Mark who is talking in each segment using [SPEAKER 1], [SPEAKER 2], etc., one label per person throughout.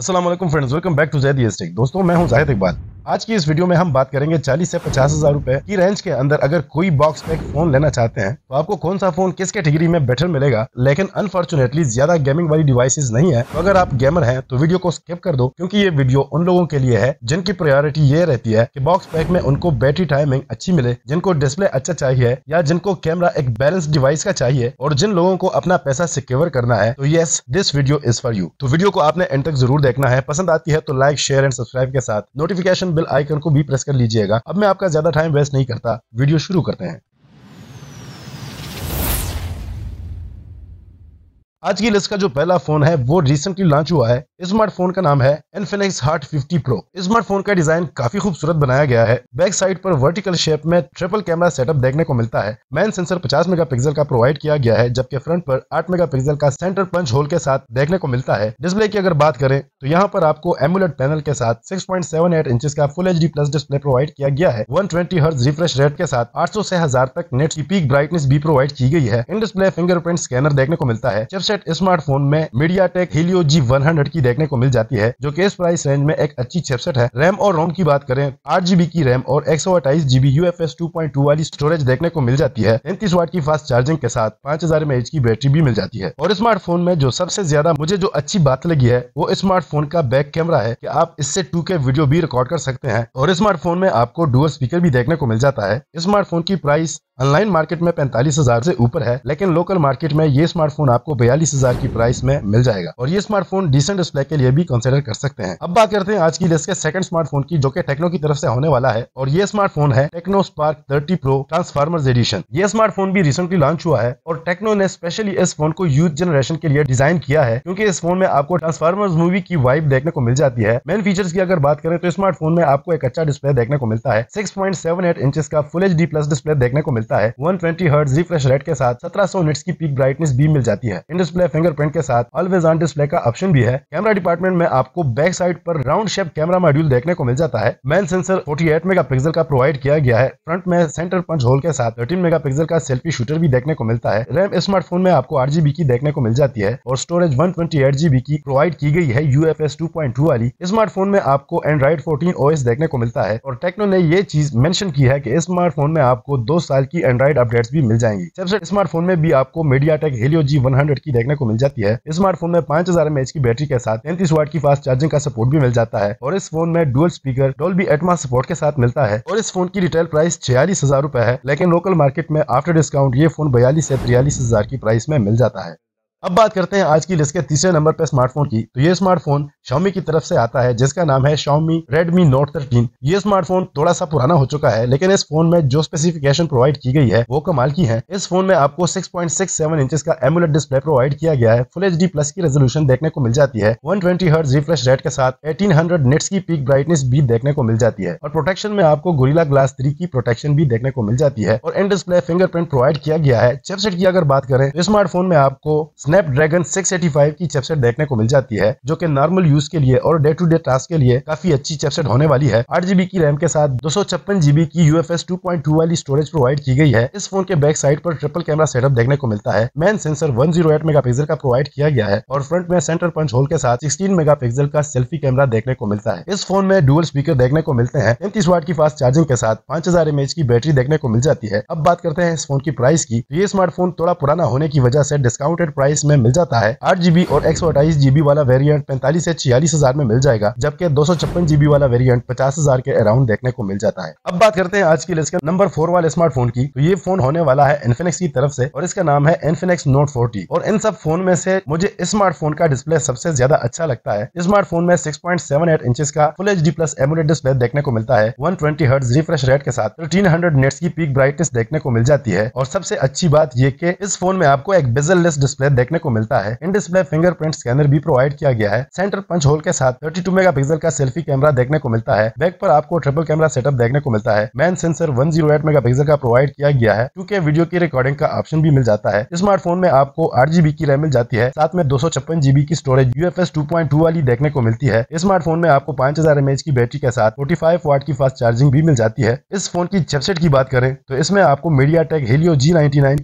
[SPEAKER 1] असल friends welcome back to Zaid tech दोस्तों मैं हूं जाहिद इकबाल आज की इस वीडियो में हम बात करेंगे 40 से पचास हजार रूपए की रेंज के अंदर अगर कोई बॉक्स पैक फोन लेना चाहते हैं तो आपको कौन सा फोन किस कैटेगरी में बेटर मिलेगा लेकिन अनफॉर्चुनेटली ज्यादा गेमिंग वाली डिवाइसेस नहीं है तो अगर आप गेमर हैं तो वीडियो को स्किप कर दो क्योंकि ये वीडियो उन लोगों के लिए है जिनकी प्रायोरिटी ये रहती है की बॉक्स पैक में उनको बैटरी टाइमिंग अच्छी मिले जिनको डिस्प्ले अच्छा चाहिए या जिनको कैमरा एक बैलेंस डिवाइस का चाहिए और जिन लोगों को अपना पैसा सिक्योर करना है तो yes this video is for you तो वीडियो को आपने एंड तक जरूर देखना है पसंद आती है तो लाइक शेयर एंड सब्सक्राइब के साथ नोटिफिकेशन नोटिफिकेशन बेल आइकन को भी प्रेस कर लीजिएगा अब मैं आपका ज्यादा टाइम वेस्ट नहीं करता वीडियो शुरू करते हैं आज की लिस्ट का जो पहला फोन है वो रिसेंटली लॉन्च हुआ है स्मार्टफोन का नाम है एनफेनेक्स हार्ट 50 प्रो स्मार्टफोन का डिजाइन काफी खूबसूरत बनाया गया है बैक साइड पर वर्टिकल शेप में ट्रिपल कैमरा सेटअप देखने को मिलता है मैन सेंसर 50 मेगापिक्सल का प्रोवाइड किया गया है जबकि फ्रंट पर 8 मेगापिक्सल का सेंटर पंच होल के साथ देखने को मिलता है डिस्प्ले की अगर बात करें तो यहाँ पर आपको एमुलेट पैनल के साथ सिक्स पॉइंट का full H plus display provide किया गया है वन ट्वेंटी रिफ्रेश रेट के साथ आठ सौ से हजार तक नेट की पीक ब्राइटनेस भी प्रोवाइड की गई है इन डिस्प्ले फिंगरप्रिंट स्कैनर देखने को मिलता है बजट स्मार्टफोन में MediaTek Helio G one की देखने को मिल जाती है जो कि इस प्राइस रेंज में एक अच्छी चिपसेट है रैम और रोम की बात करें आठ जीबी की रैम और एक सौ अट्ठाईस GB U F S two point two वाली स्टोरेज देखने को मिल जाती है तैंतीस वाट की फास्ट चार्जिंग के साथ पांच हजार एम एच की बैटरी भी मिल जाती है और स्मार्टफोन में जो सबसे ज्यादा मुझे जो अच्छी बात लगी है वो स्मार्टफोन का बैक कैमरा है की आप इससे टू के वीडियो भी रिकॉर्ड कर सकते हैं और स्मार्टफोन में आपको डुअल स्पीकर भी देखने को मिल जाता है स्मार्टफोन की प्राइस ऑनलाइन मार्केट में पैंतालीस हजार से ऊपर है लेकिन लोकल मार्केट में ये स्मार्टफोन आपको बयालीस हजार की प्राइस में मिल जाएगा और ये स्मार्टफोन डिसेंट डिस्प्ले के लिए भी कंसिडर कर सकते हैं अब बात करते हैं आज की लिस्ट के सेकंड स्मार्टफोन की जो कि टेक्नो की तरफ से होने वाला है और ये स्मार्टफोन है Tecno Spark thirty Pro transformer edition ये स्मार्टफोन भी रिसेंटली लॉन्च हुआ है और टेक्नो ने स्पेशली इस फोन को यूथ जनरेशन के लिए डिजाइन किया है क्योंकि इस फोन में आपको ट्रांसफार्मर्स मूवी की वाइब देखने को मिल जाती है मेन फीचर्स की अगर बात करें तो स्मार्टफोन में आपको एक अच्छा डिस्प्ले देखने को मिलता है six point seven eight inch का full H D plus display देखने को मिलता है मिलता है one twenty hertz refresh rate के साथ 1700 निट्स की पीक ब्राइटनेस भी मिल जाती है इन डिस्प्ले फिंगरप्रिंट के साथ ऑलवेज ऑन डिस्प्ले का ऑप्शन भी है कैमरा डिपार्टमेंट में आपको बैक साइड पर राउंड शेप कैमरा मॉड्यूल देखने को मिल जाता है main sensor forty mega pixel का प्रोवाइड किया गया है फ्रंट में सेंटर पंच होल के साथ मेगा पिक्सल का सेल्फी शूटर भी देखने को मिलता है रैम स्मार्टफोन में आपको आठ की देखने को मिल जाती है और स्टोरेज वन ट्वेंटी की प्रोवाइड की गई है यू एफ वाली स्मार्टफोन में आपको एंड्रॉइड फोर्टीन ओ देखने को मिलता है और टेक्नो ने ये चीज मेंशन की है कि स्मार्टफोन में आपको दो साल की की एंड्रॉइड अपडेट्स भी मिल जाएंगी सबसे स्मार्टफोन में भी आपको MediaTek Helio G one की देखने को मिल जाती है स्मार्टफोन में पांच हजार की बैटरी के साथ तैंतीस वाट की फास्ट चार्जिंग का सपोर्ट भी मिल जाता है और इस फोन में डुअल स्पीकर डोल एटमा सपोर्ट के साथ मिलता है और इस फोन की रिटेल प्राइस छियालीस हजार है लेकिन लोकल मार्केट में आफ्टर डिस्काउंट ये फोन बयालीस ऐसी तिरयालीस हजार की प्राइस में मिल जाता है अब बात करते हैं आज की लिस्ट के तीसरे नंबर पर स्मार्टफोन की तो ये स्मार्टफोन शॉमी की तरफ से आता है जिसका नाम है शॉमी Redmi Note 13 ये स्मार्टफोन थोड़ा सा पुराना हो चुका है लेकिन इस फोन में जो स्पेसिफिकेशन प्रोवाइड की गई है वो कमाल की है इस फोन में आपको 6.67 इंचेस का एमुलेट डिस्प्ले प्रोवाइड किया गया है फुल एच प्लस की रेजोल्यूशन देखने को मिल जाती है वन ट्वेंटी रिफ्रेश रेट के साथ एटीन हंड्रेड निट्स की पीक ब्राइटनेस भी देखने को मिल जाती है और प्रोटेक्शन में आपको गोरिला ग्लास थ्री की प्रोटेक्शन भी देखने को मिल जाती है और इन डिस्प्ले फिंगरप्रिंट प्रोवाइड किया गया है चिपसेट की अगर बात करें तो स्मार्टफोन में आपको स्नैपड्रैगन 685 की चिपसेट देखने को मिल जाती है जो कि नॉर्मल यूज के लिए और डे टू डे टास्क के लिए काफी अच्छी चिपसेट होने वाली है आठ जीबी की रैम के साथ दो जीबी की यू एफ वाली स्टोरेज प्रोवाइड की गई है इस फोन के बैक साइड पर ट्रिपल कैमरा सेटअप देखने को मिलता है मेन सेंसर मेगा पिक्सल का प्रोवाइड किया गया है और फ्रंट में सेंटर पंच होल के साथ मेगा पिक्सल का सेल्फी कैमरा देखने को मिलता है इस फोन में डुअल स्पीकर देखने को मिलते हैं पैंतीस वाट की फास्ट चार्जिंग के साथ पांच हजार की बैटरी देखने को मिल जाती है अब बात करते हैं इस फोन की प्राइस की तो ये स्मार्टफोन थोड़ा पुराना होने की वजह से डिस्काउंटेड प्राइस प्राइस में मिल जाता है आठ जीबी और एक जीबी वाला वेरियंट पैंतालीस से छियालीस हजार में मिल जाएगा जबकि दो जीबी वाला वेरियंट पचास हजार के अराउंड देखने को मिल जाता है अब बात करते हैं आज की लिस्ट के नंबर फोर वाले स्मार्टफोन की तो ये फोन होने वाला है इन्फिनिक्स की तरफ से और इसका नाम है इन्फिनिक्स नोट फोर्टी और इन सब फोन में से मुझे स्मार्टफोन का डिस्प्ले सबसे ज्यादा अच्छा लगता है स्मार्टफोन में six point seven eight inch का full H D plus AMOLED display देखने को मिलता है one twenty hertz refresh rate के साथ हंड्रेड नेट्स की पीक ब्राइटनेस देखने को मिल जाती है और सबसे अच्छी बात ये कि इस फोन में आपको एक बेजल लेस डिस्प्ले देखने देखने को मिलता है इन डिस्प्ले फिंगरप्रिंट स्कैनर भी प्रोवाइड किया गया है सेंटर पंच होल के साथ 32 मेगापिक्सल का सेल्फी कैमरा देखने को मिलता है बैक पर आपको ट्रिपल कैमरा सेटअप देखने को मिलता है मैन सेंसर 108 जीरो का प्रोवाइड किया गया है क्योंकि वीडियो की रिकॉर्डिंग का ऑप्शन भी मिल जाता है स्मार्टफोन में आपको आठ की रैम मिल जाती है साथ में दो जीबी की स्टोरेज यू एफ वाली देखने को मिलती है स्मार्टफोन में आपको पांच हजार की बैटरी के साथ फोर्टी वाट की फास्ट चार्जिंग भी मिल जाती है इस फोन की चैपसेट की बात करें तो इसमें आपको मीडिया टेक हेलियो जी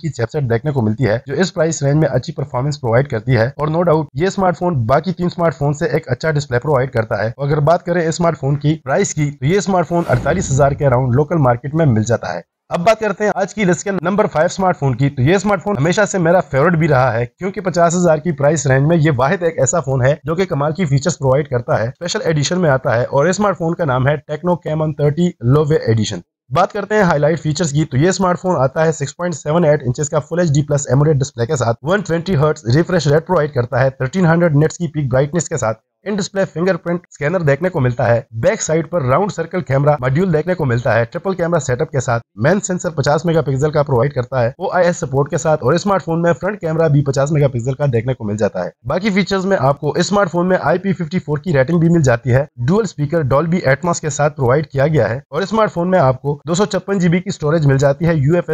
[SPEAKER 1] की चैपसेट देखने को मिलती है जो इस प्राइस रेंज में अच्छी परफॉर्म परफॉर्मेंस प्रोवाइड करती है और नो डाउट ये स्मार्टफोन बाकी तीन स्मार्टफोन से एक अच्छा डिस्प्ले प्रोवाइड करता है अगर बात करें स्मार्टफोन की प्राइस की तो ये स्मार्टफोन अड़तालीस हजार के अराउंड लोकल मार्केट में मिल जाता है अब बात करते हैं आज की लिस्ट के नंबर फाइव स्मार्टफोन की तो ये स्मार्टफोन हमेशा से मेरा फेवरेट भी रहा है क्योंकि पचास हजार की प्राइस रेंज में ये वाहिद एक ऐसा फोन है जो कि कमाल की फीचर्स प्रोवाइड करता है स्पेशल एडिशन में आता है और स्मार्टफोन का नाम है Tecno Camon thirty Loewe edition बात करते हैं हाईलाइट फीचर्स की तो ये स्मार्टफोन आता है 6.78 इंचेस का full H D plus AMOLED display के साथ 120 हर्ट्ज रिफ्रेश रेट प्रोवाइड करता है 1300 नेट्स की पीक ब्राइटनेस के साथ इन डिस्प्ले फिंगरप्रिंट स्कैनर देखने को मिलता है बैक साइड पर राउंड सर्कल कैमरा मॉड्यूल देखने को मिलता है ट्रिपल कैमरा सेटअप के साथ मेन सेंसर 50 मेगापिक्सल का प्रोवाइड करता है ओ सपोर्ट के साथ और स्मार्टफोन में फ्रंट कैमरा भी 50 मेगापिक्सल का देखने को मिल जाता है बाकी फीचर्स में आपको स्मार्टफोन में आई की रेटिंग भी मिल जाती है डुअल स्पीकर डॉल बी के साथ प्रोवाइड किया गया है और स्मार्टफोन में आपको दो जीबी की स्टोरेज मिल जाती है यू एफ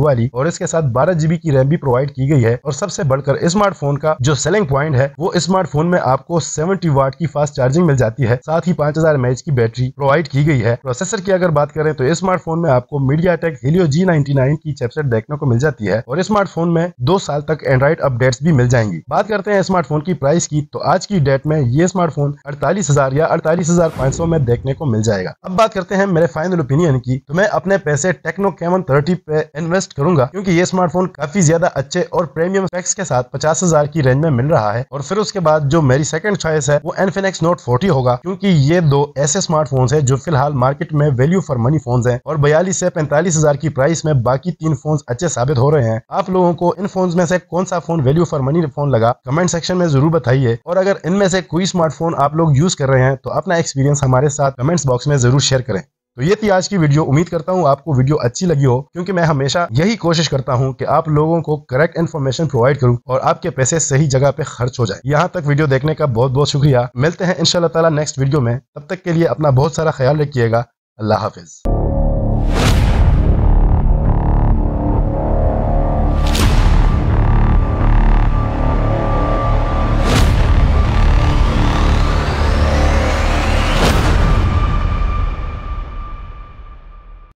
[SPEAKER 1] वाली और इसके साथ बारह जीबी की रैम भी प्रोवाइड की गई है और सबसे बढ़कर स्मार्टफोन का जो सेलिंग प्वाइंट है वो स्मार्टफोन में आपको सेवेंटी फिफ्टी वाट की फास्ट चार्जिंग मिल जाती है साथ ही पांच हजार एमएच की बैटरी प्रोवाइड की गई है प्रोसेसर की अगर बात करें तो स्मार्टफोन में आपको मीडिया टेक हिलियो जी की चिपसेट देखने को मिल जाती है और स्मार्टफोन में दो साल तक एंड्रॉइड अपडेट्स भी मिल जाएंगी बात करते हैं स्मार्टफोन की प्राइस की तो आज की डेट में ये स्मार्टफोन अड़तालीस हजार या अड़तालीस हजार पाँच सौ में देखने को मिल जाएगा अब बात करते हैं मेरे फाइनल ओपिनियन की तो मैं अपने पैसे टेक्नो कैमन थर्टी पे इन्वेस्ट करूंगा क्योंकि ये स्मार्टफोन काफी ज्यादा अच्छे और प्रीमियम स्पेक्स के साथ पचास हजार की रेंज में मिल रहा है और फिर उसके बाद जो मेरी सेकंड चॉइस है है वो एनफिनेक्स नोट फोर्टी होगा क्योंकि ये दो ऐसे स्मार्टफोन्स है जो फिलहाल मार्केट में वैल्यू फॉर मनी फोन है और बयालीस से पैंतालीस हजार की प्राइस में बाकी तीन फोन अच्छे साबित हो रहे हैं आप लोगों को इन फोन में से कौन सा phone value for money phone लगा कमेंट सेक्शन में जरूर बताइए और अगर इनमें से कोई स्मार्टफोन आप लोग यूज कर रहे हैं तो अपना एक्सपीरियंस हमारे साथ कमेंट्स बॉक्स में जरूर शेयर करें तो ये थी आज की वीडियो उम्मीद करता हूँ आपको वीडियो अच्छी लगी हो क्योंकि मैं हमेशा यही कोशिश करता हूँ कि आप लोगों को करेक्ट इन्फॉर्मेशन प्रोवाइड करूँ और आपके पैसे सही जगह पे खर्च हो जाए यहाँ तक वीडियो देखने का बहुत बहुत शुक्रिया मिलते हैं इन ताला नेक्स्ट वीडियो में तब तक के लिए अपना बहुत सारा ख्याल रखिएगा अल्लाह हाफिज़